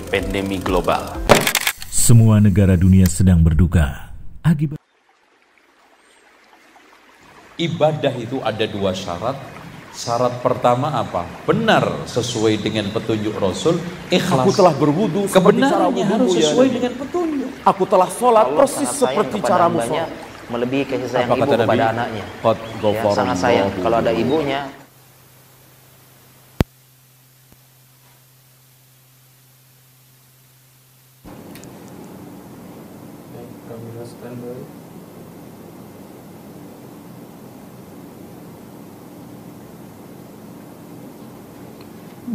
pandemi global. Semua negara dunia sedang berduka akibat ibadah itu ada dua syarat. Syarat pertama apa? Benar sesuai dengan petunjuk Rasul. Ikhlas. Aku telah berwudu kebenarannya harus ya sesuai dengan petunjuk. Aku telah sholat Allah persis seperti cara sholat. Melebihi kasih sayang Apa ibu kepada Nabi? anaknya. ya, sangat sayang kalau ada ibunya.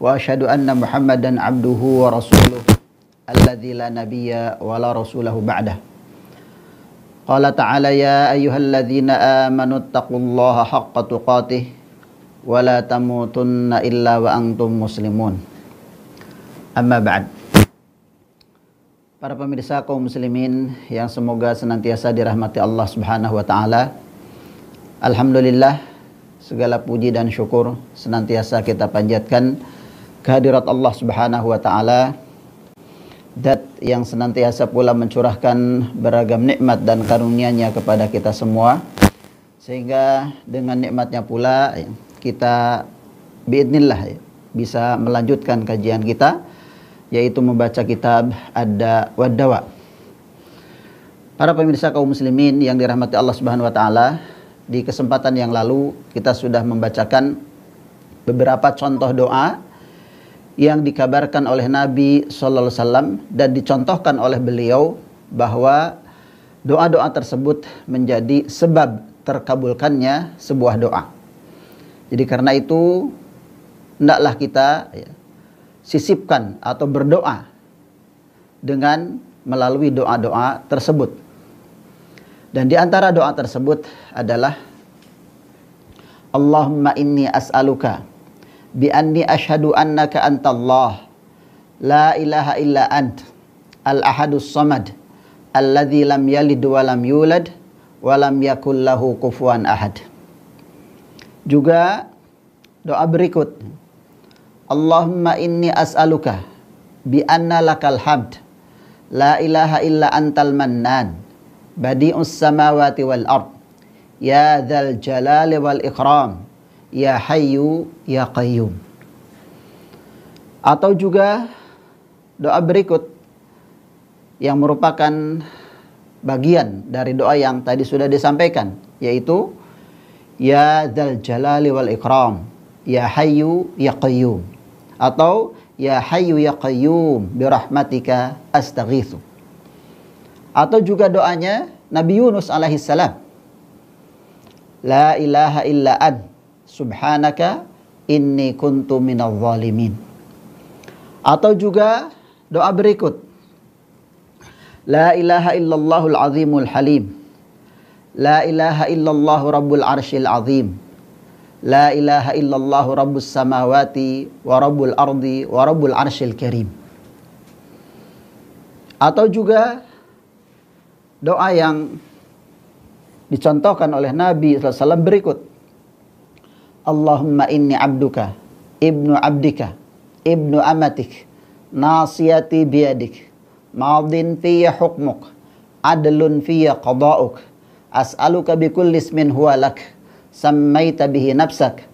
وأشهد أن محمدا عبده ورسوله الذي لا نبي ولا رسوله بعده قال تعالى يا أيها الذين آمنوا اتقوا الله حق تقاته ولا تموتن إلا وأنتم مسلمون أما بعد Para pemirsa kaum muslimin yang semoga senantiasa dirahmati Allah Subhanahu wa taala. Alhamdulillah segala puji dan syukur senantiasa kita panjatkan kehadirat Allah Subhanahu wa taala dat yang senantiasa pula mencurahkan beragam nikmat dan karunia-Nya kepada kita semua sehingga dengan nikmatnya pula kita biidnillah bisa melanjutkan kajian kita yaitu membaca kitab ada wadawa Para pemirsa kaum muslimin yang dirahmati Allah Subhanahu wa taala, di kesempatan yang lalu kita sudah membacakan beberapa contoh doa yang dikabarkan oleh Nabi Sallallahu Alaihi Wasallam dan dicontohkan oleh beliau bahwa doa-doa tersebut menjadi sebab terkabulkannya sebuah doa. Jadi karena itu hendaklah kita ya, sisipkan atau berdoa dengan melalui doa-doa tersebut. Dan di antara doa tersebut adalah Allahumma inni as'aluka bi anni ashadu annaka antallah la ilaha illa ant al ahadus samad alladzi lam yalid wa lam yulad wa lam yakul lahu kufuwan ahad juga doa berikut Allahumma inni as'aluka bi anna lakal hamd la ilaha illa antal mannan badi'us samawati wal ard ya dzal jalali wal ikram Ya Hayyu Ya Qayyum. Atau juga doa berikut yang merupakan bagian dari doa yang tadi sudah disampaikan yaitu Ya Dzal Jalali wal Ikram, Ya Hayyu Ya Qayyum atau Ya Hayyu Ya Qayyum bi rahmatika astaghitsu. Atau juga doanya Nabi Yunus alaihi salam. La ilaha illa ant subhanaka inni kuntu minal zalimin. Atau juga doa berikut. La ilaha illallahul azimul halim. La ilaha illallahu rabbul arshil azim. La ilaha illallahu rabbus samawati wa rabbul ardi wa rabbul arshil karim. Atau juga doa yang dicontohkan oleh Nabi SAW berikut. Allahumma inni abduka ibnu abdika ibnu amatik nasiyati biyadik madin fiyya hukmuk adlun fiyya qada'uk as'aluka bi kulli ismin huwa lak sammaita bihi nafsak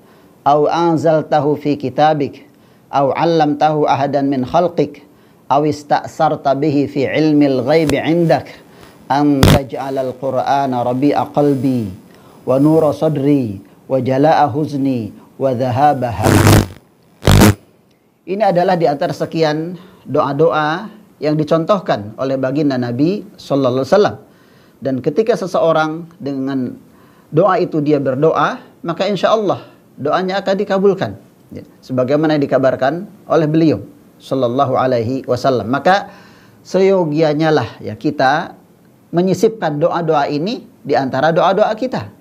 aw anzaltahu fi kitabik aw 'allamtahu ahadan min khalqik aw ista'sarta bihi fi 'ilmil ghaibi 'indak an taj'alal qur'ana rabi'a qalbi wa nura sadri wa jala'a huzni Ini adalah di antara sekian doa-doa yang dicontohkan oleh baginda Nabi sallallahu alaihi wasallam. Dan ketika seseorang dengan doa itu dia berdoa, maka insya Allah doanya akan dikabulkan. Ya, sebagaimana dikabarkan oleh beliau sallallahu alaihi wasallam. Maka seyogianya lah ya kita menyisipkan doa-doa ini di antara doa-doa kita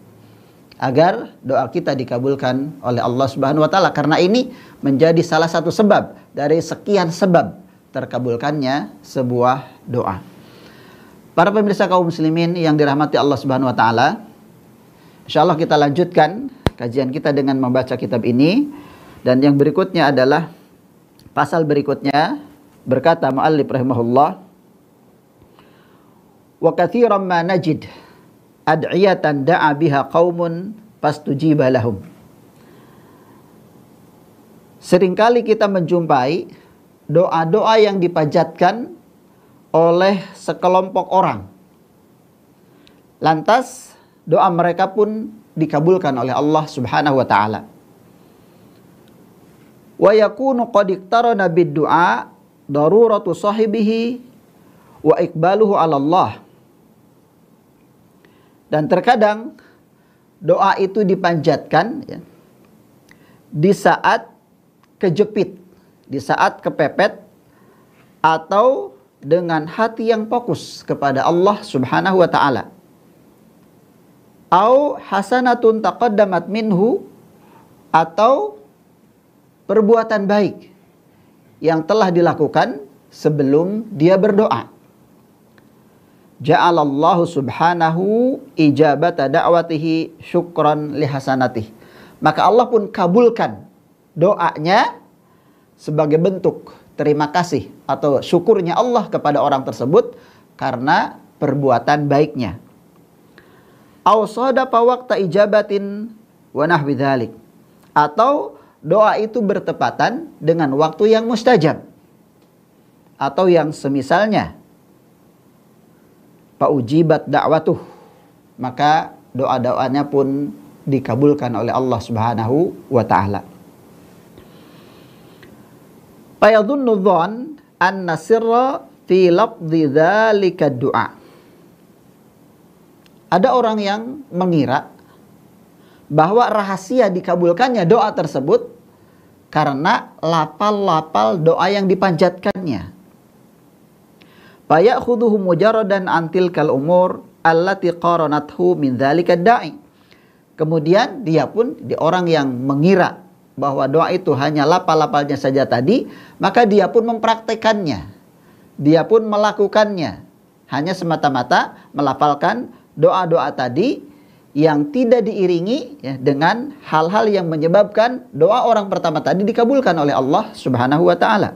agar doa kita dikabulkan oleh Allah Subhanahu wa taala karena ini menjadi salah satu sebab dari sekian sebab terkabulkannya sebuah doa. Para pemirsa kaum muslimin yang dirahmati Allah Subhanahu wa taala, insyaallah kita lanjutkan kajian kita dengan membaca kitab ini dan yang berikutnya adalah pasal berikutnya berkata muallif rahimahullah wa katsiran ma najid ad'iyatan da'a biha qaumun fastujiba lahum. Seringkali kita menjumpai doa-doa yang dipajatkan oleh sekelompok orang. Lantas doa mereka pun dikabulkan oleh Allah Subhanahu wa taala. Wa yakunu qad iqtarana bid daruratu sahibihi wa iqbaluhu 'ala Allah dan terkadang doa itu dipanjatkan ya, di saat kejepit, di saat kepepet, atau dengan hati yang fokus kepada Allah Subhanahu wa taala. Au hasanatun taqaddamat minhu atau perbuatan baik yang telah dilakukan sebelum dia berdoa ja'alallahu subhanahu ijabata da'watihi syukran lihasanatih. Maka Allah pun kabulkan doanya sebagai bentuk terima kasih atau syukurnya Allah kepada orang tersebut karena perbuatan baiknya. Au sadafa ijabatin wa nahwi Atau doa itu bertepatan dengan waktu yang mustajab atau yang semisalnya Paujibat dakwatuh maka doa-doanya pun dikabulkan oleh Allah Subhanahu wa taala. Fayadhunnu dhon anna sirra fi lafdhi dzalika du'a. Ada orang yang mengira bahwa rahasia dikabulkannya doa tersebut karena lapal-lapal doa yang dipanjatkannya. Fayakhudhuhu dan antil kal umur allati qaranathu min da'i. Kemudian dia pun di orang yang mengira bahwa doa itu hanya lapal-lapalnya saja tadi, maka dia pun mempraktekannya. Dia pun melakukannya. Hanya semata-mata melafalkan doa-doa tadi yang tidak diiringi ya, dengan hal-hal yang menyebabkan doa orang pertama tadi dikabulkan oleh Allah Subhanahu wa taala.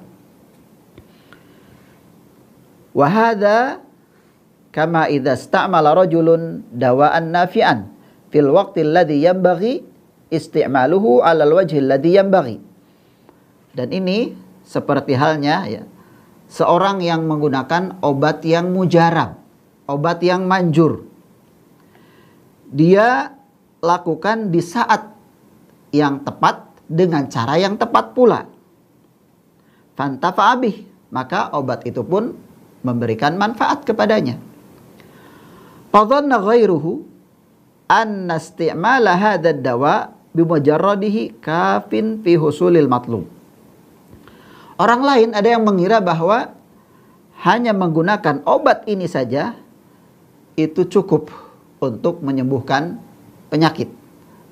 Wahada kama idha sta'mala rajulun dawaan nafi'an fil waqti alladhi yambaghi isti'maluhu 'ala al-wajhi alladhi yambaghi. Dan ini seperti halnya ya seorang yang menggunakan obat yang mujarab, obat yang manjur. Dia lakukan di saat yang tepat dengan cara yang tepat pula. abih, maka obat itu pun memberikan manfaat kepadanya. Fadhanna ghairuhu anna hadha dawa bimujarradihi kafin fi husulil Orang lain ada yang mengira bahwa hanya menggunakan obat ini saja itu cukup untuk menyembuhkan penyakit,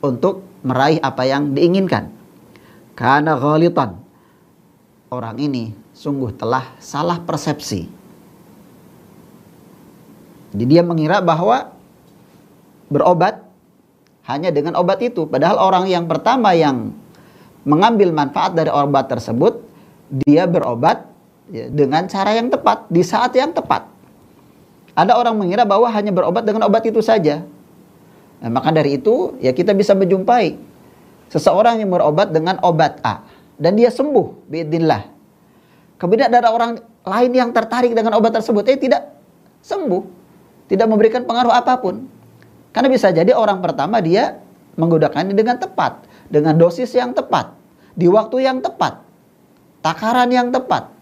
untuk meraih apa yang diinginkan. Karena ghalitan. Orang ini sungguh telah salah persepsi jadi dia mengira bahwa berobat hanya dengan obat itu. Padahal orang yang pertama yang mengambil manfaat dari obat tersebut, dia berobat ya, dengan cara yang tepat, di saat yang tepat. Ada orang mengira bahwa hanya berobat dengan obat itu saja. Nah, maka dari itu ya kita bisa menjumpai seseorang yang berobat dengan obat A dan dia sembuh biidnillah. Kemudian ada orang lain yang tertarik dengan obat tersebut, eh tidak sembuh tidak memberikan pengaruh apapun. Karena bisa jadi orang pertama dia menggunakannya dengan tepat, dengan dosis yang tepat, di waktu yang tepat, takaran yang tepat.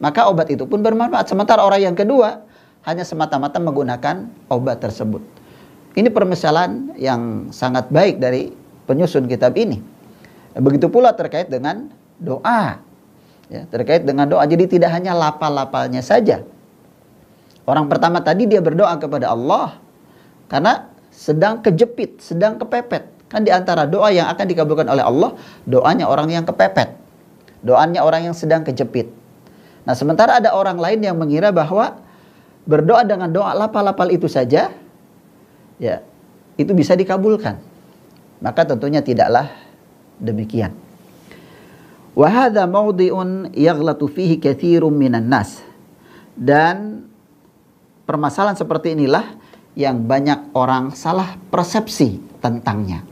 Maka obat itu pun bermanfaat. Sementara orang yang kedua hanya semata-mata menggunakan obat tersebut. Ini permasalahan yang sangat baik dari penyusun kitab ini. Begitu pula terkait dengan doa. Ya, terkait dengan doa. Jadi tidak hanya lapal-lapalnya saja Orang pertama tadi dia berdoa kepada Allah karena sedang kejepit, sedang kepepet. Kan di antara doa yang akan dikabulkan oleh Allah, doanya orang yang kepepet. Doanya orang yang sedang kejepit. Nah, sementara ada orang lain yang mengira bahwa berdoa dengan doa lapal-lapal itu saja ya, itu bisa dikabulkan. Maka tentunya tidaklah demikian. Wa hadza mawdhi'un yaghlatu fihi katsirun minan nas. Dan permasalahan seperti inilah yang banyak orang salah persepsi tentangnya.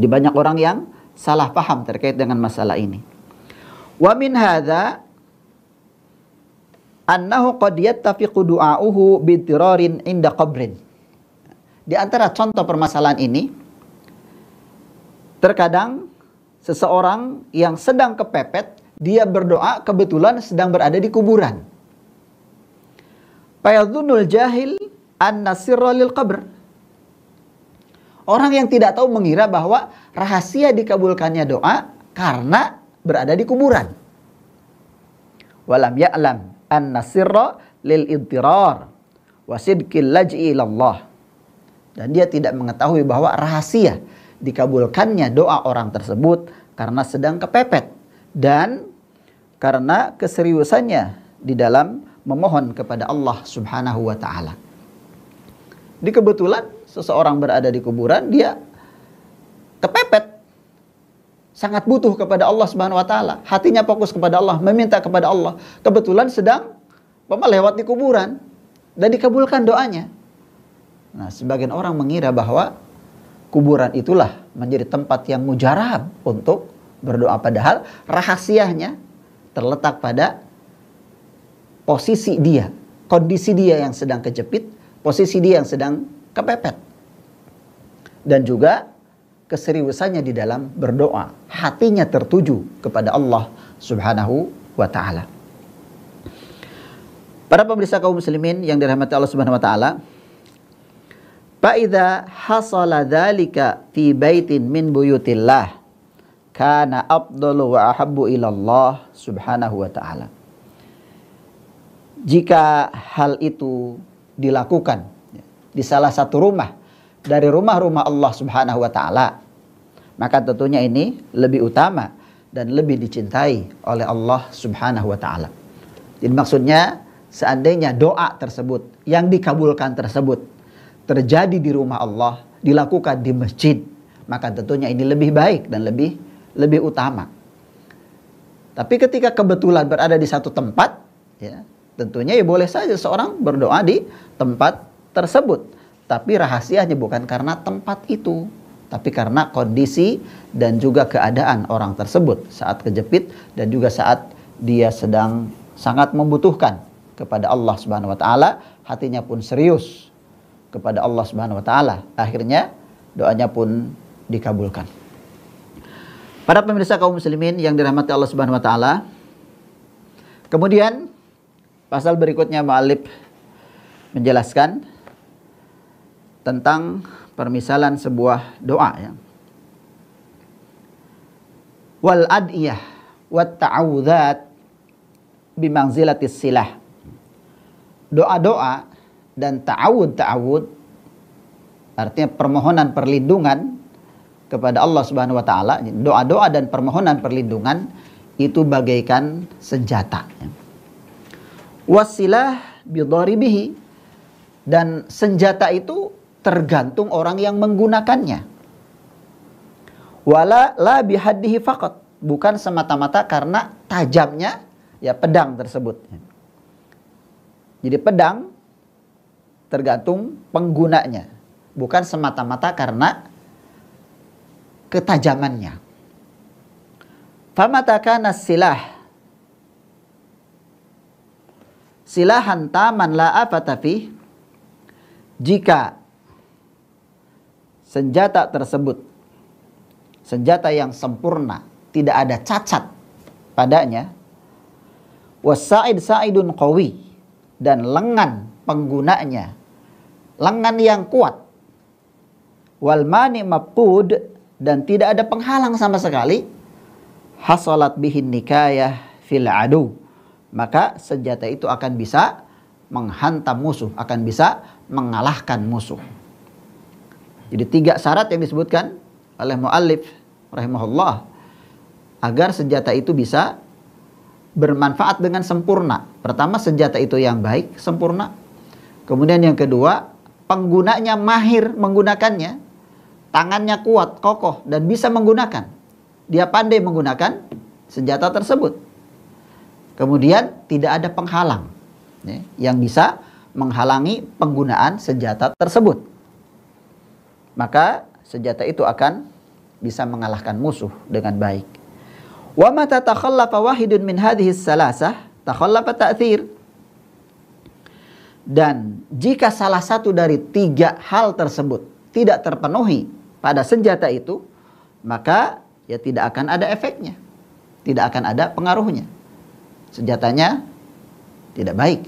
Di banyak orang yang salah paham terkait dengan masalah ini. Wa min hadza annahu qad yattafiqu du'a'uhu bitirarin inda qabrin. Di antara contoh permasalahan ini terkadang seseorang yang sedang kepepet dia berdoa kebetulan sedang berada di kuburan. Payadunul jahil an lil qabr. Orang yang tidak tahu mengira bahwa rahasia dikabulkannya doa karena berada di kuburan. Walam ya'lam an lil intirar wasidkil laj'i ilallah. Dan dia tidak mengetahui bahwa rahasia dikabulkannya doa orang tersebut karena sedang kepepet dan karena keseriusannya di dalam memohon kepada Allah Subhanahu wa taala. Di kebetulan seseorang berada di kuburan dia kepepet sangat butuh kepada Allah Subhanahu wa taala. Hatinya fokus kepada Allah, meminta kepada Allah. Kebetulan sedang Bapak lewat di kuburan dan dikabulkan doanya. Nah, sebagian orang mengira bahwa kuburan itulah menjadi tempat yang mujarab untuk berdoa padahal rahasianya terletak pada posisi dia, kondisi dia yang sedang kejepit, posisi dia yang sedang kepepet. Dan juga keseriusannya di dalam berdoa, hatinya tertuju kepada Allah Subhanahu wa taala. Para pemirsa kaum muslimin yang dirahmati Allah Subhanahu wa taala, Fa'idha hasala dhalika fi baitin min buyutillah kana afdalu wa ahabbu ilallah subhanahu wa ta'ala jika hal itu dilakukan di salah satu rumah dari rumah-rumah Allah Subhanahu wa taala maka tentunya ini lebih utama dan lebih dicintai oleh Allah Subhanahu wa taala. Jadi maksudnya seandainya doa tersebut yang dikabulkan tersebut terjadi di rumah Allah, dilakukan di masjid, maka tentunya ini lebih baik dan lebih lebih utama. Tapi ketika kebetulan berada di satu tempat, ya, Tentunya ya boleh saja seorang berdoa di tempat tersebut. Tapi rahasianya bukan karena tempat itu, tapi karena kondisi dan juga keadaan orang tersebut saat kejepit dan juga saat dia sedang sangat membutuhkan kepada Allah Subhanahu wa taala, hatinya pun serius kepada Allah Subhanahu wa taala. Akhirnya doanya pun dikabulkan. Para pemirsa kaum muslimin yang dirahmati Allah Subhanahu wa taala. Kemudian Pasal berikutnya Ma'alib menjelaskan tentang permisalan sebuah doa ya. Wal adiyah wat ta'awudzat bimangzilatis silah. Doa-doa dan ta'awud-ta'awud artinya permohonan perlindungan kepada Allah Subhanahu wa taala. Doa-doa dan permohonan perlindungan itu bagaikan senjata ya wasilah bidharibihi dan senjata itu tergantung orang yang menggunakannya wala la bihaddihi faqat bukan semata-mata karena tajamnya ya pedang tersebut jadi pedang tergantung penggunanya bukan semata-mata karena ketajamannya famata kana silah silahan taman la apa tapi jika senjata tersebut senjata yang sempurna tidak ada cacat padanya wasaid saidun qawi dan lengan penggunanya lengan yang kuat wal mani mapud dan tidak ada penghalang sama sekali hasolat bihin nikayah fil adu maka senjata itu akan bisa menghantam musuh, akan bisa mengalahkan musuh. Jadi tiga syarat yang disebutkan oleh muallif rahimahullah agar senjata itu bisa bermanfaat dengan sempurna. Pertama senjata itu yang baik, sempurna. Kemudian yang kedua, penggunanya mahir menggunakannya. Tangannya kuat, kokoh dan bisa menggunakan. Dia pandai menggunakan senjata tersebut. Kemudian tidak ada penghalang ya, yang bisa menghalangi penggunaan senjata tersebut. Maka senjata itu akan bisa mengalahkan musuh dengan baik. Wa mata takhallafa wahidun min hadhihi salasah takhallafa ta'thir. Dan jika salah satu dari tiga hal tersebut tidak terpenuhi pada senjata itu, maka ya tidak akan ada efeknya. Tidak akan ada pengaruhnya senjatanya tidak baik.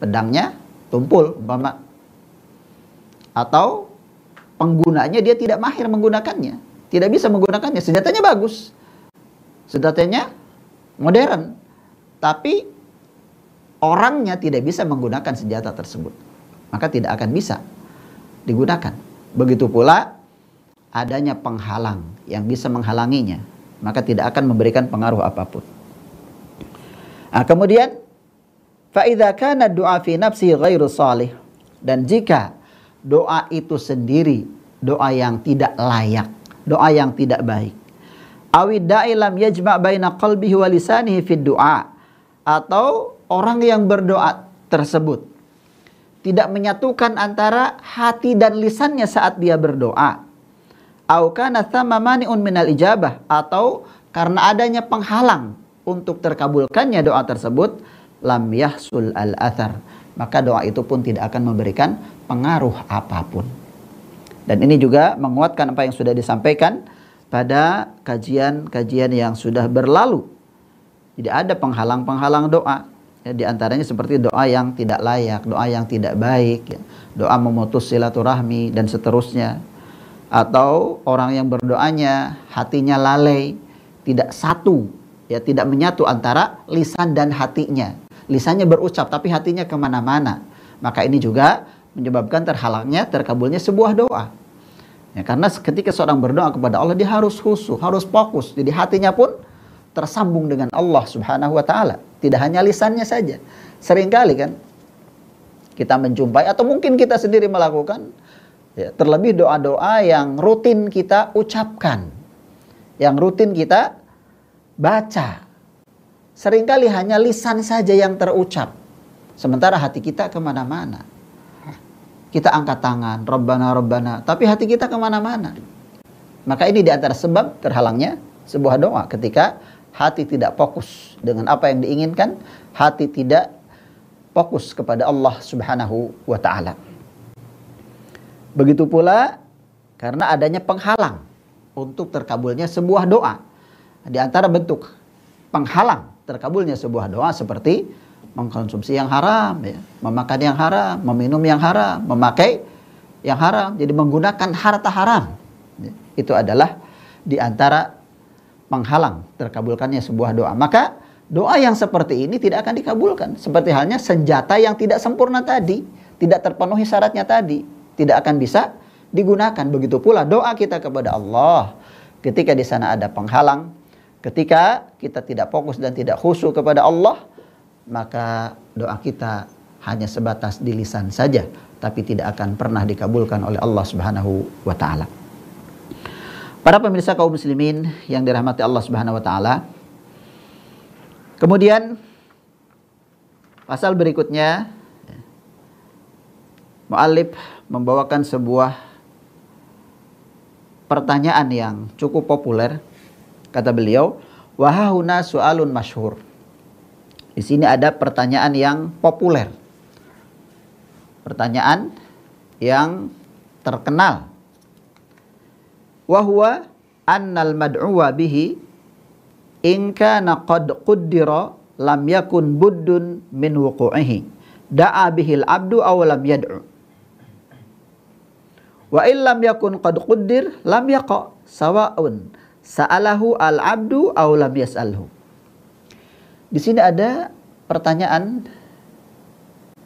Pedangnya tumpul umpama. Atau penggunanya dia tidak mahir menggunakannya. Tidak bisa menggunakannya. Senjatanya bagus. Senjatanya modern. Tapi orangnya tidak bisa menggunakan senjata tersebut. Maka tidak akan bisa digunakan. Begitu pula adanya penghalang yang bisa menghalanginya. Maka tidak akan memberikan pengaruh apapun. Nah, kemudian idza kana doa fi nafsi ghairu salih dan jika doa itu sendiri doa yang tidak layak, doa yang tidak baik. Awid da'i lam yajma' baina qalbihi wa lisanihi fi du'a atau orang yang berdoa tersebut tidak menyatukan antara hati dan lisannya saat dia berdoa. Au kana mani'un minal ijabah atau karena adanya penghalang untuk terkabulkannya doa tersebut lam yahsul al athar maka doa itu pun tidak akan memberikan pengaruh apapun dan ini juga menguatkan apa yang sudah disampaikan pada kajian-kajian yang sudah berlalu tidak ada penghalang-penghalang doa ya, di antaranya seperti doa yang tidak layak doa yang tidak baik ya. doa memutus silaturahmi dan seterusnya atau orang yang berdoanya hatinya lalai tidak satu ya tidak menyatu antara lisan dan hatinya. Lisannya berucap tapi hatinya kemana-mana. Maka ini juga menyebabkan terhalangnya terkabulnya sebuah doa. Ya, karena ketika seorang berdoa kepada Allah dia harus khusus, harus fokus. Jadi hatinya pun tersambung dengan Allah Subhanahu wa taala. Tidak hanya lisannya saja. Seringkali kan kita menjumpai atau mungkin kita sendiri melakukan ya, terlebih doa-doa yang rutin kita ucapkan. Yang rutin kita baca. Seringkali hanya lisan saja yang terucap. Sementara hati kita kemana-mana. Kita angkat tangan, Rabbana, Rabbana. Tapi hati kita kemana-mana. Maka ini diantara sebab terhalangnya sebuah doa ketika hati tidak fokus dengan apa yang diinginkan, hati tidak fokus kepada Allah Subhanahu wa taala. Begitu pula karena adanya penghalang untuk terkabulnya sebuah doa. Di antara bentuk penghalang terkabulnya sebuah doa seperti mengkonsumsi yang haram, ya, memakan yang haram, meminum yang haram, memakai yang haram. Jadi menggunakan harta haram. Ya, itu adalah di antara penghalang terkabulkannya sebuah doa. Maka doa yang seperti ini tidak akan dikabulkan. Seperti halnya senjata yang tidak sempurna tadi, tidak terpenuhi syaratnya tadi, tidak akan bisa digunakan. Begitu pula doa kita kepada Allah ketika di sana ada penghalang Ketika kita tidak fokus dan tidak khusyuk kepada Allah, maka doa kita hanya sebatas di lisan saja, tapi tidak akan pernah dikabulkan oleh Allah Subhanahu wa taala. Para pemirsa kaum muslimin yang dirahmati Allah Subhanahu wa taala. Kemudian pasal berikutnya muallif membawakan sebuah pertanyaan yang cukup populer kata beliau, wahahuna su'alun masyhur. Di sini ada pertanyaan yang populer. Pertanyaan yang terkenal. Wahwa annal mad'uwa bihi in kana qad quddira lam yakun buddun min wuqu'ihi da'a bihil abdu aw lam yad'u wa illam yakun qad quddir lam yaqa sawa'un Sa'alahu al-abdu aw lam yas'alhu. Di sini ada pertanyaan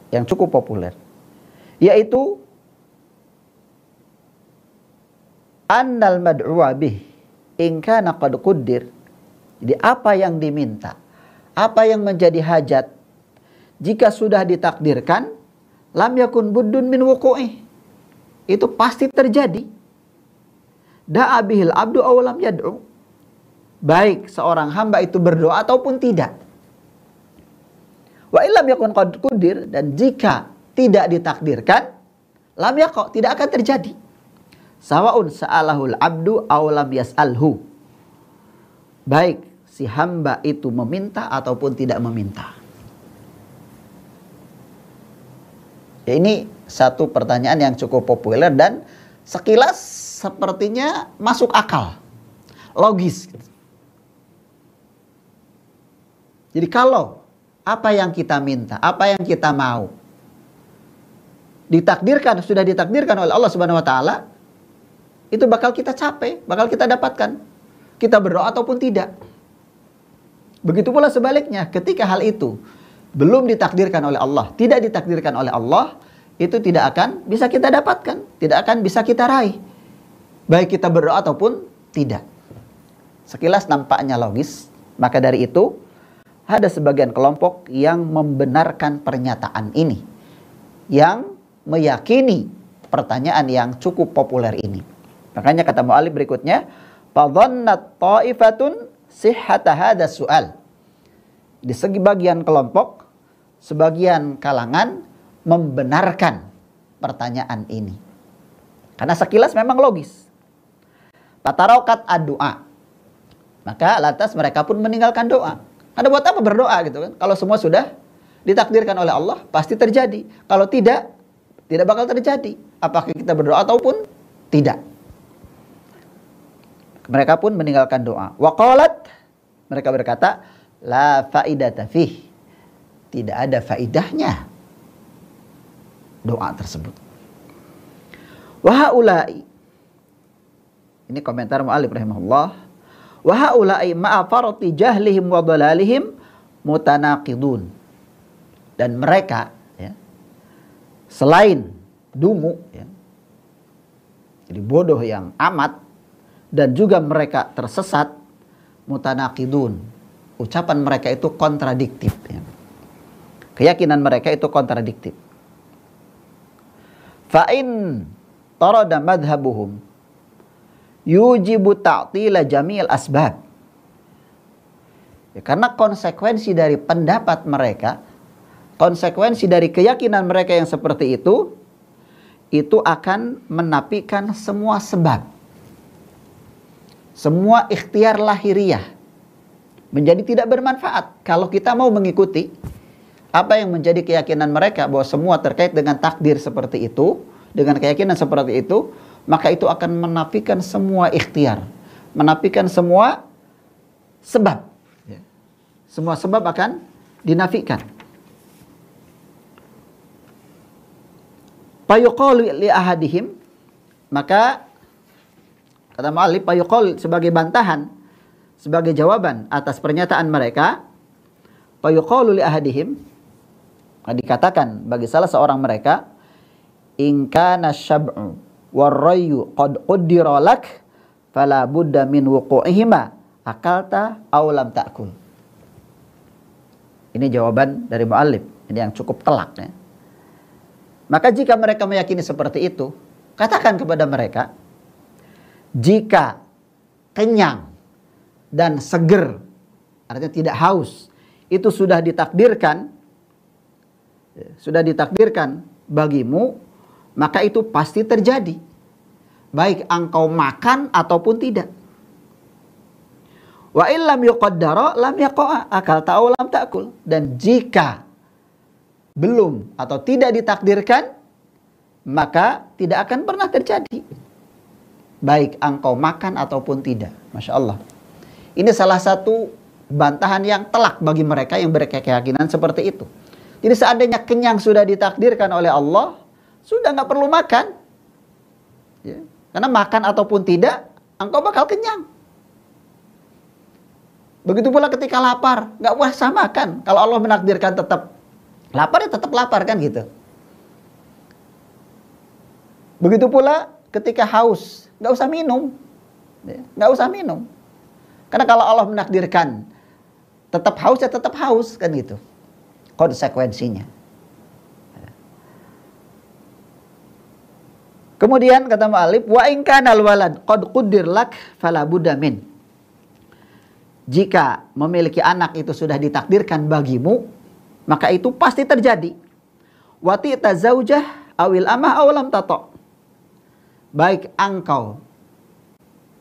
yang cukup populer yaitu annal mad'uwa bih in kana qad quddir. Jadi apa yang diminta, apa yang menjadi hajat jika sudah ditakdirkan lam yakun buddun min wuku'i. Itu pasti terjadi da'a bihil abdu awalam yad'u. Baik seorang hamba itu berdoa ataupun tidak. Wa illam yakun qad kudir dan jika tidak ditakdirkan lam yakok tidak akan terjadi. Sawaun sa'alahul abdu awalam yas'alhu. Baik si hamba itu meminta ataupun tidak meminta. Ya, ini satu pertanyaan yang cukup populer dan sekilas sepertinya masuk akal, logis. Gitu. Jadi kalau apa yang kita minta, apa yang kita mau ditakdirkan sudah ditakdirkan oleh Allah Subhanahu wa taala, itu bakal kita capai, bakal kita dapatkan. Kita berdoa ataupun tidak. Begitu pula sebaliknya, ketika hal itu belum ditakdirkan oleh Allah, tidak ditakdirkan oleh Allah, itu tidak akan bisa kita dapatkan, tidak akan bisa kita raih baik kita berdoa ataupun tidak. Sekilas nampaknya logis, maka dari itu ada sebagian kelompok yang membenarkan pernyataan ini yang meyakini pertanyaan yang cukup populer ini. Makanya kata Mu'alib berikutnya, فَظَنَّتْ ta'ifatun sihhata هَذَا su'al." Di segi bagian kelompok, sebagian kalangan membenarkan pertanyaan ini. Karena sekilas memang logis. Patarokat ad-doa. Maka lantas mereka pun meninggalkan doa. Ada buat apa berdoa gitu kan? Kalau semua sudah ditakdirkan oleh Allah pasti terjadi. Kalau tidak tidak bakal terjadi. Apakah kita berdoa ataupun tidak. Mereka pun meninggalkan doa. Waqalat mereka berkata la fa'idah tafih. Tidak ada faidahnya doa tersebut. ulai, ini komentar mu'alif rahimahullah. Wa haula'i ma'a jahlihim wa dalalihim mutanaqidun. Dan mereka ya, selain dungu ya, jadi bodoh yang amat dan juga mereka tersesat mutanakidun ucapan mereka itu kontradiktif ya. keyakinan mereka itu kontradiktif fa'in tarada madhabuhum yujibu ta'tila jamil asbab. Ya, karena konsekuensi dari pendapat mereka, konsekuensi dari keyakinan mereka yang seperti itu, itu akan menapikan semua sebab. Semua ikhtiar lahiriah menjadi tidak bermanfaat kalau kita mau mengikuti apa yang menjadi keyakinan mereka bahwa semua terkait dengan takdir seperti itu, dengan keyakinan seperti itu, maka itu akan menafikan semua ikhtiar, menafikan semua sebab. Ya. Semua sebab akan dinafikan. Payuqalu li ahadihim maka kata malik payuqal sebagai bantahan sebagai jawaban atas pernyataan mereka payuqalu li ahadihim dikatakan bagi salah seorang mereka ingkana syab'u warrayu qad qaddira lak fala budda min wuqu'ihima akalta aw lam ta'kul. Ini jawaban dari muallif. Ini yang cukup telak ya. Maka jika mereka meyakini seperti itu, katakan kepada mereka, jika kenyang dan seger, artinya tidak haus, itu sudah ditakdirkan, sudah ditakdirkan bagimu maka itu pasti terjadi. Baik engkau makan ataupun tidak. Wa illam yuqaddara lam yaqa'a akal ta'u lam ta'kul. Dan jika belum atau tidak ditakdirkan, maka tidak akan pernah terjadi. Baik engkau makan ataupun tidak. Masya Allah. Ini salah satu bantahan yang telak bagi mereka yang berkeyakinan seperti itu. Jadi seandainya kenyang sudah ditakdirkan oleh Allah, sudah nggak perlu makan. Ya. Karena makan ataupun tidak, engkau bakal kenyang. Begitu pula ketika lapar, nggak usah makan. Kalau Allah menakdirkan tetap lapar ya tetap lapar kan gitu. Begitu pula ketika haus, nggak usah minum, ya. nggak usah minum. Karena kalau Allah menakdirkan tetap haus ya tetap haus kan gitu. Konsekuensinya. Kemudian kata mu'alif wa ingkanal walad qad qudir lak falabudamin Jika memiliki anak itu sudah ditakdirkan bagimu, maka itu pasti terjadi. Wati tazaujah awil amah awalam tato. Baik engkau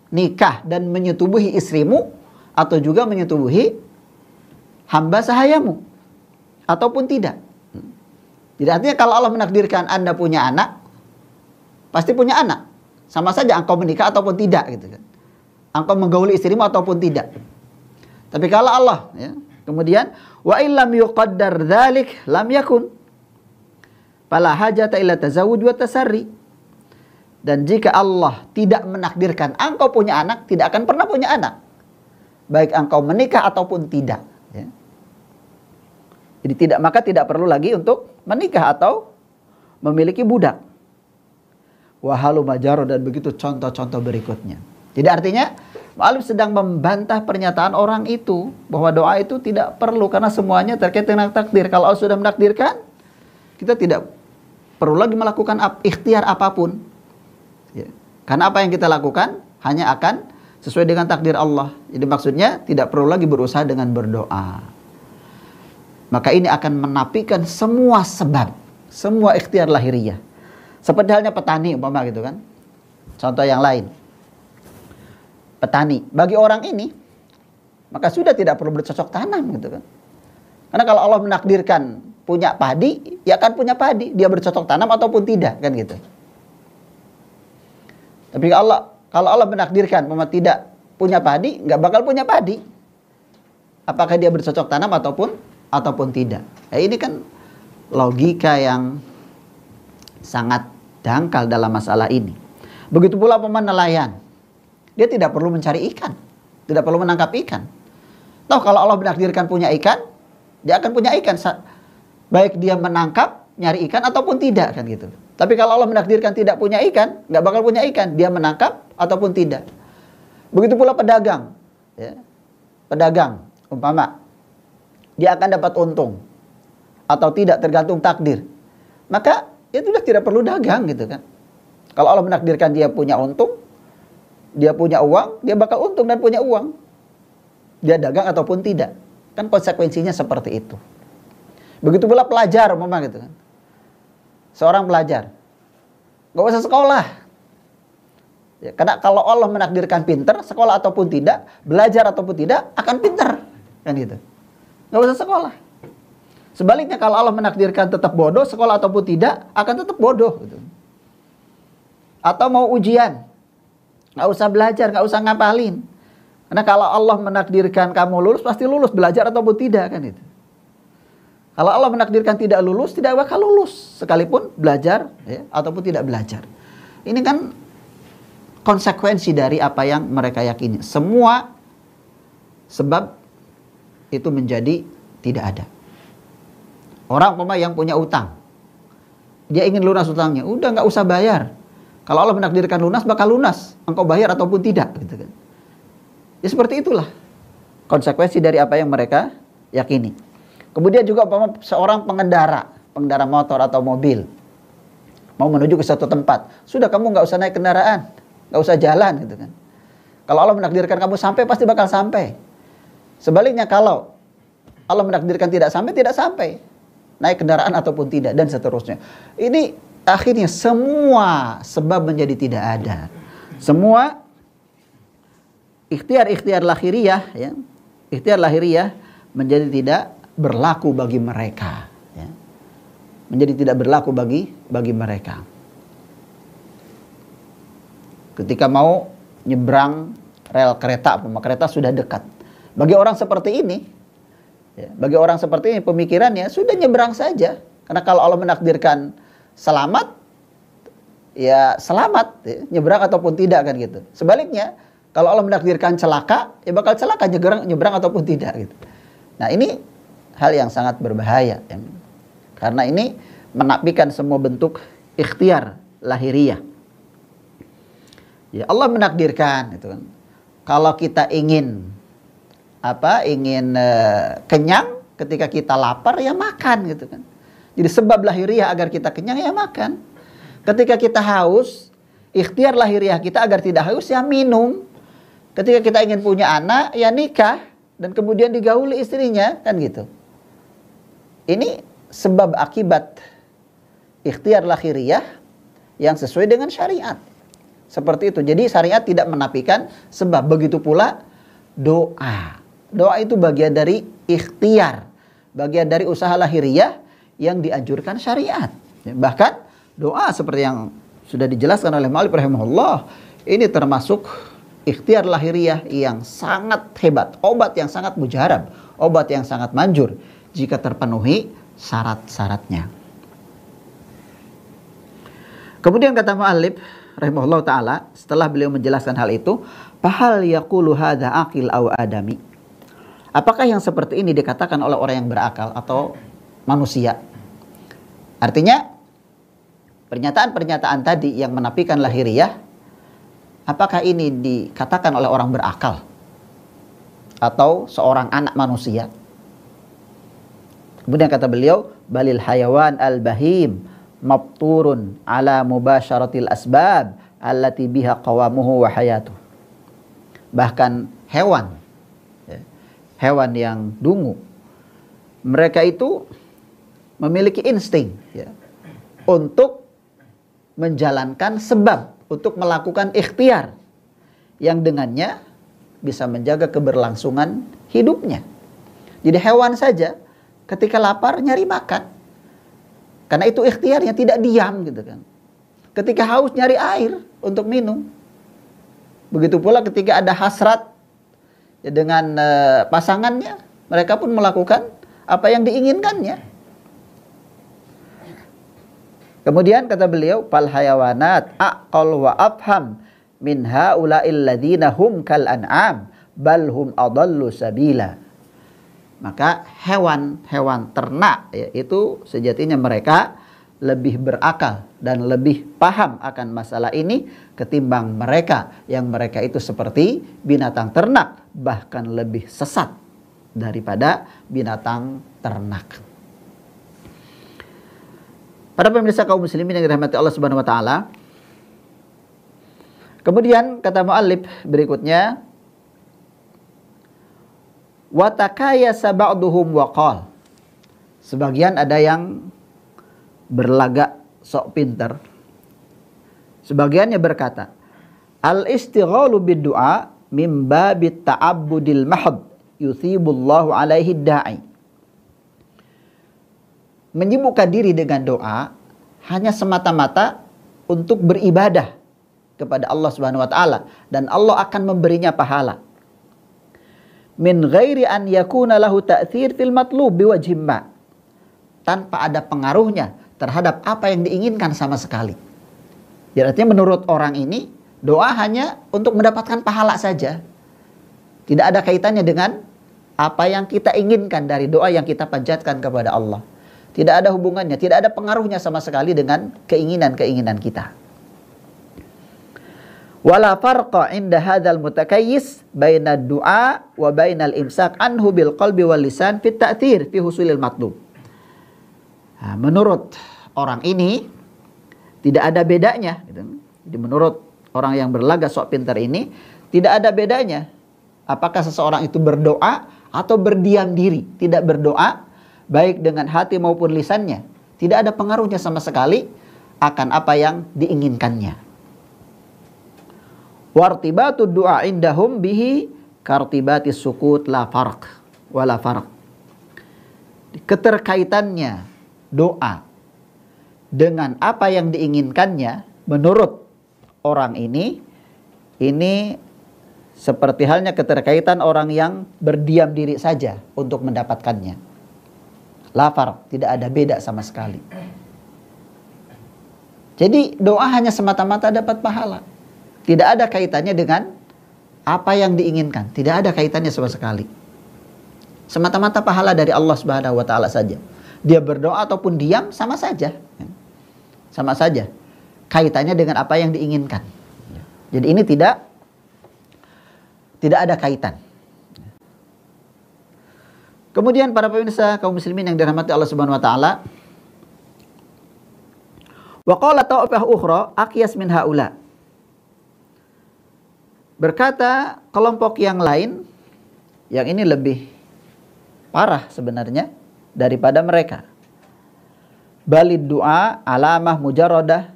nikah dan menyetubuhi istrimu atau juga menyetubuhi hamba sahayamu ataupun tidak. Jadi artinya kalau Allah menakdirkan Anda punya anak, pasti punya anak. Sama saja engkau menikah ataupun tidak gitu kan. Engkau menggauli istrimu ataupun tidak. Tapi kalau Allah ya, kemudian wa illam yuqaddar dzalik lam yakun fala hajata illa tazawwuj wa tasarri. Dan jika Allah tidak menakdirkan engkau punya anak, tidak akan pernah punya anak. Baik engkau menikah ataupun tidak. Ya. Jadi tidak maka tidak perlu lagi untuk menikah atau memiliki budak wahalu majaro dan begitu contoh-contoh berikutnya. Jadi artinya Ma'alif sedang membantah pernyataan orang itu bahwa doa itu tidak perlu karena semuanya terkait dengan takdir. Kalau Allah sudah menakdirkan, kita tidak perlu lagi melakukan ikhtiar apapun. Ya. Karena apa yang kita lakukan hanya akan sesuai dengan takdir Allah. Jadi maksudnya tidak perlu lagi berusaha dengan berdoa. Maka ini akan menapikan semua sebab, semua ikhtiar lahiriah. Seperti halnya petani umpama gitu kan. Contoh yang lain. Petani. Bagi orang ini maka sudah tidak perlu bercocok tanam gitu kan. Karena kalau Allah menakdirkan punya padi, ya kan punya padi, dia bercocok tanam ataupun tidak kan gitu. Tapi Allah kalau Allah menakdirkan memang tidak punya padi, nggak bakal punya padi. Apakah dia bercocok tanam ataupun ataupun tidak. Ya, ini kan logika yang sangat dangkal dalam masalah ini. Begitu pula paman nelayan. Dia tidak perlu mencari ikan. Tidak perlu menangkap ikan. Tahu kalau Allah menakdirkan punya ikan, dia akan punya ikan. Baik dia menangkap, nyari ikan ataupun tidak kan gitu. Tapi kalau Allah menakdirkan tidak punya ikan, nggak bakal punya ikan. Dia menangkap ataupun tidak. Begitu pula pedagang. Ya. Pedagang, umpama. Dia akan dapat untung. Atau tidak tergantung takdir. Maka ya sudah tidak perlu dagang gitu kan. Kalau Allah menakdirkan dia punya untung, dia punya uang, dia bakal untung dan punya uang. Dia dagang ataupun tidak. Kan konsekuensinya seperti itu. Begitu pula pelajar memang gitu kan. Seorang pelajar. Gak usah sekolah. Ya, karena kalau Allah menakdirkan pinter, sekolah ataupun tidak, belajar ataupun tidak, akan pinter. Kan gitu. Gak usah sekolah. Sebaliknya kalau Allah menakdirkan tetap bodoh, sekolah ataupun tidak akan tetap bodoh. Gitu. Atau mau ujian, nggak usah belajar, nggak usah ngapalin. Karena kalau Allah menakdirkan kamu lulus, pasti lulus belajar ataupun tidak kan itu. Kalau Allah menakdirkan tidak lulus, tidak bakal lulus sekalipun belajar ya, ataupun tidak belajar. Ini kan konsekuensi dari apa yang mereka yakini. Semua sebab itu menjadi tidak ada. Orang umpama yang punya utang. Dia ingin lunas utangnya. Udah nggak usah bayar. Kalau Allah menakdirkan lunas, bakal lunas. Engkau bayar ataupun tidak. Gitu kan. Ya seperti itulah. Konsekuensi dari apa yang mereka yakini. Kemudian juga umpama seorang pengendara. Pengendara motor atau mobil. Mau menuju ke satu tempat. Sudah kamu nggak usah naik kendaraan. nggak usah jalan gitu kan. Kalau Allah menakdirkan kamu sampai, pasti bakal sampai. Sebaliknya kalau Allah menakdirkan tidak sampai, tidak sampai naik kendaraan ataupun tidak dan seterusnya. Ini akhirnya semua sebab menjadi tidak ada. Semua ikhtiar-ikhtiar lahiriah ya, ikhtiar lahiriah menjadi tidak berlaku bagi mereka ya. Menjadi tidak berlaku bagi bagi mereka. Ketika mau nyebrang rel kereta, kereta sudah dekat. Bagi orang seperti ini, Ya, bagi orang seperti ini pemikirannya sudah nyebrang saja. Karena kalau Allah menakdirkan selamat, ya selamat, ya, nyebrang ataupun tidak kan gitu. Sebaliknya, kalau Allah menakdirkan celaka, ya bakal celaka nyebrang, nyebrang ataupun tidak gitu. Nah ini hal yang sangat berbahaya. Ya. Karena ini menapikan semua bentuk ikhtiar lahiriah. Ya Allah menakdirkan itu kan. Kalau kita ingin apa ingin uh, kenyang ketika kita lapar ya makan gitu kan. Jadi sebab lahiriah agar kita kenyang ya makan. Ketika kita haus, ikhtiar lahiriah kita agar tidak haus ya minum. Ketika kita ingin punya anak ya nikah dan kemudian digauli istrinya kan gitu. Ini sebab akibat ikhtiar lahiriah yang sesuai dengan syariat. Seperti itu. Jadi syariat tidak menapikan sebab begitu pula doa doa itu bagian dari ikhtiar, bagian dari usaha lahiriah yang dianjurkan syariat. Ya, bahkan doa seperti yang sudah dijelaskan oleh Malik rahimahullah, ini termasuk ikhtiar lahiriah yang sangat hebat, obat yang sangat mujarab, obat yang sangat manjur jika terpenuhi syarat-syaratnya. Kemudian kata Ma'alib rahimahullah ta'ala setelah beliau menjelaskan hal itu. Pahal yakulu hadha akil au adami. Apakah yang seperti ini dikatakan oleh orang yang berakal atau manusia? Artinya pernyataan-pernyataan tadi yang menapikan lahiriah apakah ini dikatakan oleh orang berakal atau seorang anak manusia? Kemudian kata beliau, balil hayawan al-bahim mabturun ala mubasyaratil asbab allati biha qawamuhu wa hayatuh. Bahkan hewan hewan yang dungu. Mereka itu memiliki insting ya, untuk menjalankan sebab untuk melakukan ikhtiar yang dengannya bisa menjaga keberlangsungan hidupnya. Jadi hewan saja ketika lapar nyari makan. Karena itu ikhtiarnya tidak diam gitu kan. Ketika haus nyari air untuk minum. Begitu pula ketika ada hasrat dengan eh, pasangannya, mereka pun melakukan apa yang diinginkannya. Kemudian kata beliau, fal hayawanat aqal wa afham min haula'il ladzina hum kal an'am bal hum adallu sabila. Maka hewan-hewan ternak ya, itu sejatinya mereka lebih berakal dan lebih paham akan masalah ini ketimbang mereka yang mereka itu seperti binatang ternak bahkan lebih sesat daripada binatang ternak. Para pemirsa kaum muslimin yang dirahmati Allah Subhanahu wa taala. Kemudian kata muallif berikutnya wa takaya sab'aduhum wa Sebagian ada yang berlagak sok pinter. Sebagiannya berkata, Al-istighalu bid-du'a min babit ta'abbudil mahab yuthibullahu alaihi da'i. Menyibukkan diri dengan doa hanya semata-mata untuk beribadah kepada Allah Subhanahu wa taala dan Allah akan memberinya pahala. Min ghairi an yakuna lahu ta'thir fil matlub biwajhim Tanpa ada pengaruhnya, terhadap apa yang diinginkan sama sekali. Ya artinya menurut orang ini doa hanya untuk mendapatkan pahala saja. Tidak ada kaitannya dengan apa yang kita inginkan dari doa yang kita panjatkan kepada Allah. Tidak ada hubungannya, tidak ada pengaruhnya sama sekali dengan keinginan-keinginan kita. Wala farqa inda hadzal mutakayyis baina du'a wa bainal imsak anhu bil qalbi wal lisan fit ta'thir fi husulil matlub. menurut orang ini tidak ada bedanya. Gitu. Jadi menurut orang yang berlaga sok pintar ini tidak ada bedanya. Apakah seseorang itu berdoa atau berdiam diri, tidak berdoa baik dengan hati maupun lisannya. Tidak ada pengaruhnya sama sekali akan apa yang diinginkannya. Wartibatu du'a indahum bihi kartibati sukut la farq wala farq. Keterkaitannya doa dengan apa yang diinginkannya menurut orang ini ini seperti halnya keterkaitan orang yang berdiam diri saja untuk mendapatkannya. Lafar tidak ada beda sama sekali. Jadi doa hanya semata-mata dapat pahala. Tidak ada kaitannya dengan apa yang diinginkan. Tidak ada kaitannya sama sekali. Semata-mata pahala dari Allah Subhanahu wa taala saja. Dia berdoa ataupun diam sama saja sama saja kaitannya dengan apa yang diinginkan. Ya. Jadi ini tidak tidak ada kaitan. Kemudian para pemirsa kaum muslimin yang dirahmati Allah Subhanahu wa taala Wa ta'ifah ukhra aqyas min haula. Berkata kelompok yang lain yang ini lebih parah sebenarnya daripada mereka balid doa alamah nasobah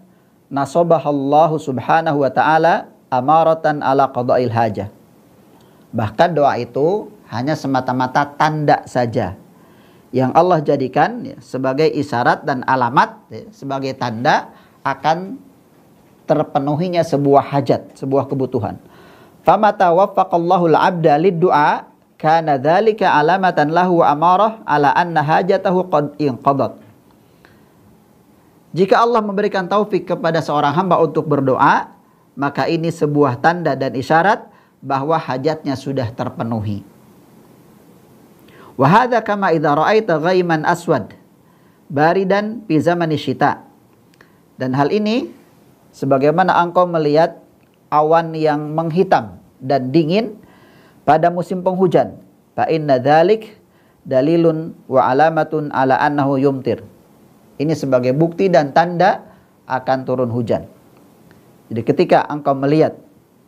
nasobahallahu subhanahu wa ta'ala amaratan ala qada'il hajah. Bahkan doa itu hanya semata-mata tanda saja yang Allah jadikan ya, sebagai isyarat dan alamat ya, sebagai tanda akan terpenuhinya sebuah hajat, sebuah kebutuhan. Famata waffaqallahu al-'abda lid-du'a kana dzalika alamatan lahu amarah ala anna hajatahu qad inqadat. Jika Allah memberikan taufik kepada seorang hamba untuk berdoa, maka ini sebuah tanda dan isyarat bahwa hajatnya sudah terpenuhi. Wahada kama idza ra'aita ghaiman aswad baridan fi zamani Dan hal ini sebagaimana engkau melihat awan yang menghitam dan dingin pada musim penghujan. Fa inna dzalik dalilun wa alamatun ala annahu yumtir. Ini sebagai bukti dan tanda akan turun hujan. Jadi ketika engkau melihat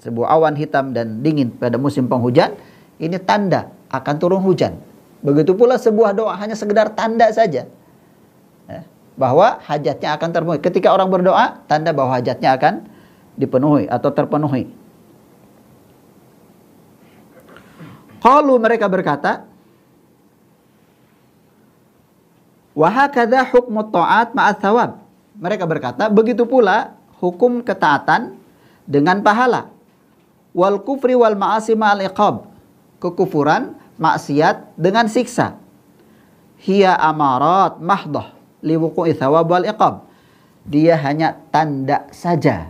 sebuah awan hitam dan dingin pada musim penghujan, ini tanda akan turun hujan. Begitu pula sebuah doa hanya sekedar tanda saja. Ya, bahwa hajatnya akan terpenuhi. Ketika orang berdoa, tanda bahwa hajatnya akan dipenuhi atau terpenuhi. Kalau mereka berkata, Wahakadha hukmu ta'at ma'at thawab. Mereka berkata, begitu pula hukum ketaatan dengan pahala. Wal kufri wal ma'asi ma'al iqab. Kekufuran, maksiat dengan siksa. Hiya amarat mahdoh liwuku'i thawab wal iqab. Dia hanya tanda saja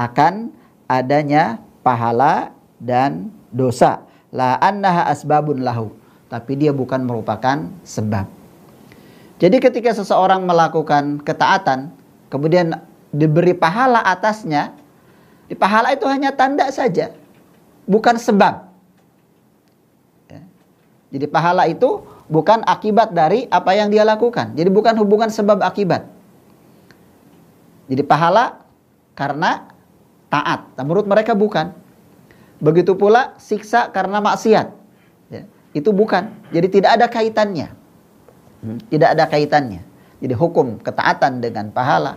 akan adanya pahala dan dosa. La annaha asbabun lahu. Tapi dia bukan merupakan sebab. Jadi ketika seseorang melakukan ketaatan, kemudian diberi pahala atasnya, di pahala itu hanya tanda saja, bukan sebab. Ya. Jadi pahala itu bukan akibat dari apa yang dia lakukan. Jadi bukan hubungan sebab akibat. Jadi pahala karena taat. Nah, menurut mereka bukan. Begitu pula siksa karena maksiat. Ya, itu bukan. Jadi tidak ada kaitannya. Hmm? tidak ada kaitannya. Jadi hukum ketaatan dengan pahala,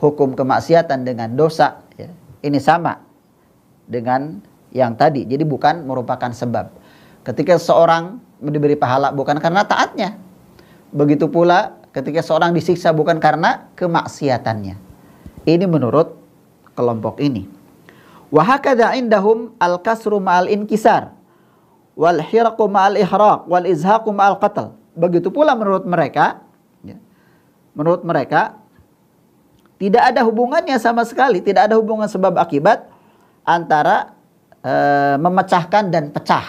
hukum kemaksiatan dengan dosa, ya, ini sama dengan yang tadi. Jadi bukan merupakan sebab. Ketika seorang diberi pahala bukan karena taatnya. Begitu pula ketika seorang disiksa bukan karena kemaksiatannya. Ini menurut kelompok ini. Wahakadha indahum al-kasru ma'al inkisar wal ma'al ihraq wal izhaqu ma'al qatal Begitu pula menurut mereka, ya, menurut mereka tidak ada hubungannya sama sekali, tidak ada hubungan sebab akibat antara e, memecahkan dan pecah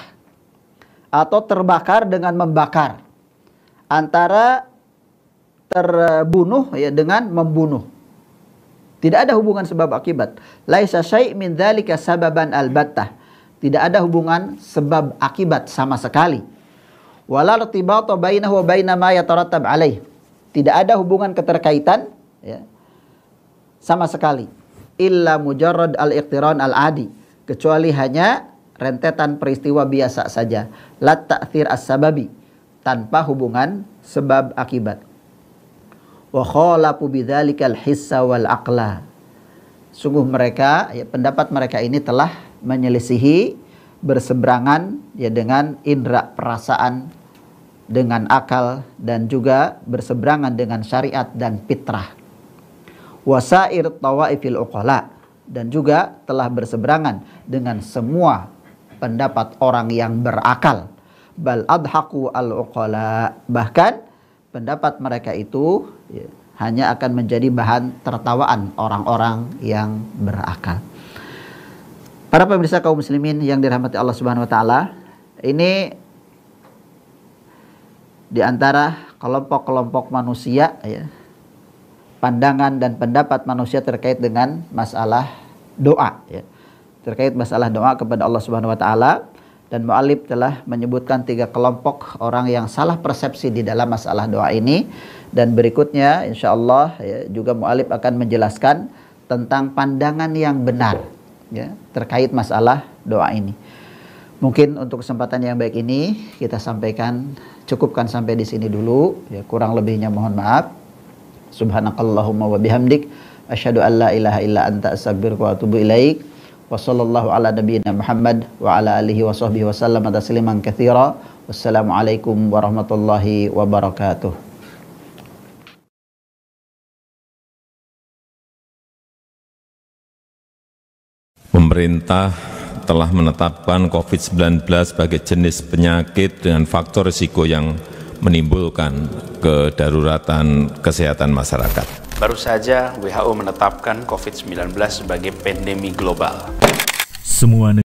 atau terbakar dengan membakar, antara terbunuh ya dengan membunuh. Tidak ada hubungan sebab akibat. Laisa syai' min dzalika sababan albatta. Tidak ada hubungan sebab akibat sama sekali wala irtibata bainahu wa baina ma yatarattab alaih. Tidak ada hubungan keterkaitan ya. Sama sekali. Illa mujarrad al-iqtiran al-adi, kecuali hanya rentetan peristiwa biasa saja. La ta'thir as-sababi, tanpa hubungan sebab akibat. Wa khalafu bidzalikal hissa wal aqla. Sungguh mereka ya, pendapat mereka ini telah menyelisihi berseberangan ya dengan indra perasaan dengan akal dan juga berseberangan dengan syariat dan fitrah. Wasair tawaifil uqala dan juga telah berseberangan dengan semua pendapat orang yang berakal. Bal adhaku al uqala bahkan pendapat mereka itu ya, hanya akan menjadi bahan tertawaan orang-orang yang berakal. Para pemirsa kaum muslimin yang dirahmati Allah Subhanahu wa taala, ini di antara kelompok-kelompok manusia ya pandangan dan pendapat manusia terkait dengan masalah doa ya. terkait masalah doa kepada Allah Subhanahu wa taala dan mualif telah menyebutkan tiga kelompok orang yang salah persepsi di dalam masalah doa ini dan berikutnya insya Allah ya, juga mualif akan menjelaskan tentang pandangan yang benar ya, terkait masalah doa ini mungkin untuk kesempatan yang baik ini kita sampaikan cukupkan sampai di sini dulu. Ya, kurang lebihnya mohon maaf. Subhanakallahumma wa bihamdik. Asyhadu an la ilaha illa anta astaghfiruka wa atubu ilaik. Wa sallallahu ala nabiyyina Muhammad wa ala alihi wa sahbihi wa sallam tasliman katsira. Wassalamualaikum warahmatullahi wabarakatuh. Pemerintah telah menetapkan COVID-19 sebagai jenis penyakit dengan faktor risiko yang menimbulkan kedaruratan kesehatan masyarakat. Baru saja WHO menetapkan COVID-19 sebagai pandemi global. Semua